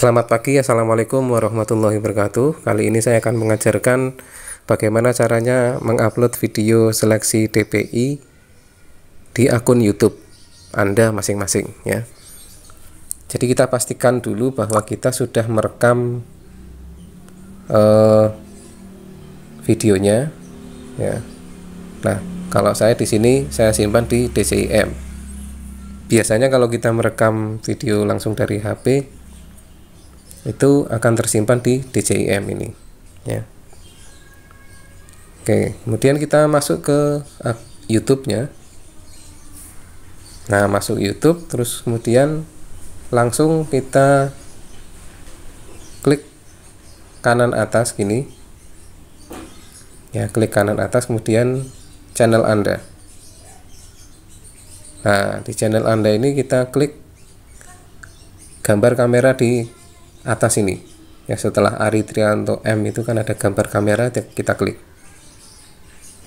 Selamat pagi, Assalamualaikum warahmatullahi wabarakatuh. Kali ini saya akan mengajarkan bagaimana caranya mengupload video seleksi DPI di akun YouTube Anda masing-masing ya. Jadi kita pastikan dulu bahwa kita sudah merekam uh, videonya ya. Nah, kalau saya di sini saya simpan di DCIM. Biasanya kalau kita merekam video langsung dari HP itu akan tersimpan di DJIM ini ya oke kemudian kita masuk ke YouTube nya nah masuk YouTube terus kemudian langsung kita klik kanan atas gini ya klik kanan atas kemudian channel anda nah di channel anda ini kita klik gambar kamera di atas ini ya setelah Ari Trianto M itu kan ada gambar kamera kita klik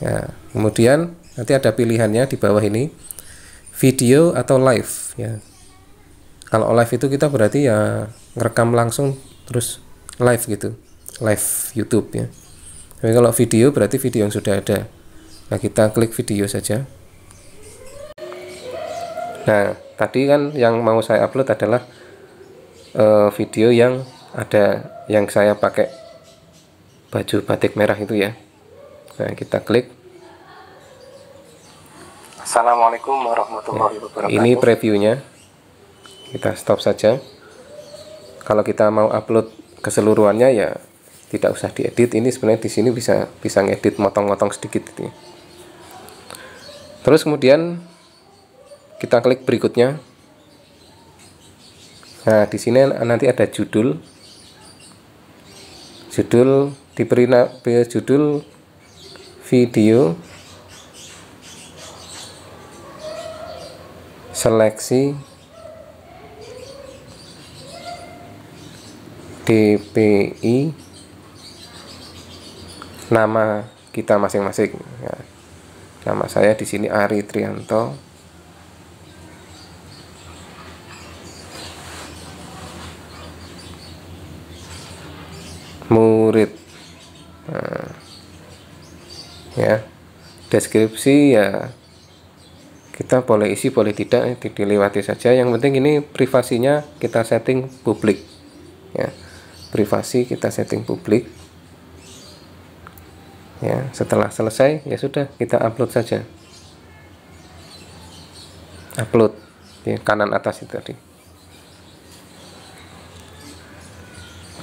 ya kemudian nanti ada pilihannya di bawah ini video atau live ya kalau live itu kita berarti ya ngerekam langsung terus live gitu live YouTube ya tapi kalau video berarti video yang sudah ada nah kita klik video saja nah tadi kan yang mau saya upload adalah uh, video yang ada yang saya pakai baju batik merah itu ya nah kita klik Assalamualaikum warahmatullahi ya, wabarakatuh ini previewnya kita stop saja kalau kita mau upload keseluruhannya ya tidak usah diedit ini sebenarnya di sini bisa bisa ngedit motong-motong sedikit ini. terus kemudian kita klik berikutnya Nah, di sini nanti ada judul. Judul diberi judul video seleksi DPI nama kita masing-masing. Ya. Nama saya di sini Ari Trianto. murid nah, ya deskripsi ya kita boleh isi boleh tidak dilewati saja yang penting ini privasinya kita setting publik ya privasi kita setting publik ya setelah selesai ya sudah kita upload saja upload di kanan atas itu tadi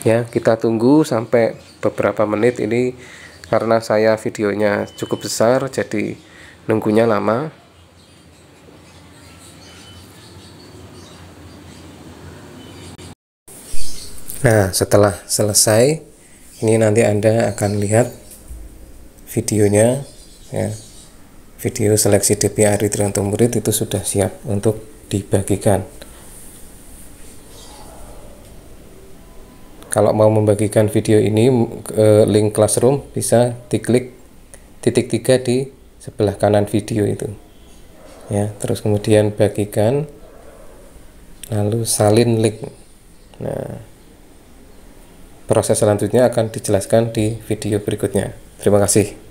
ya kita tunggu sampai beberapa menit ini karena saya videonya cukup besar jadi nunggunya lama nah setelah selesai ini nanti anda akan lihat videonya ya video seleksi dpri Ritri untuk itu sudah siap untuk dibagikan kalau mau membagikan video ini ke link classroom bisa diklik titik tiga di sebelah kanan video itu ya terus kemudian bagikan lalu salin link nah proses selanjutnya akan dijelaskan di video berikutnya terima kasih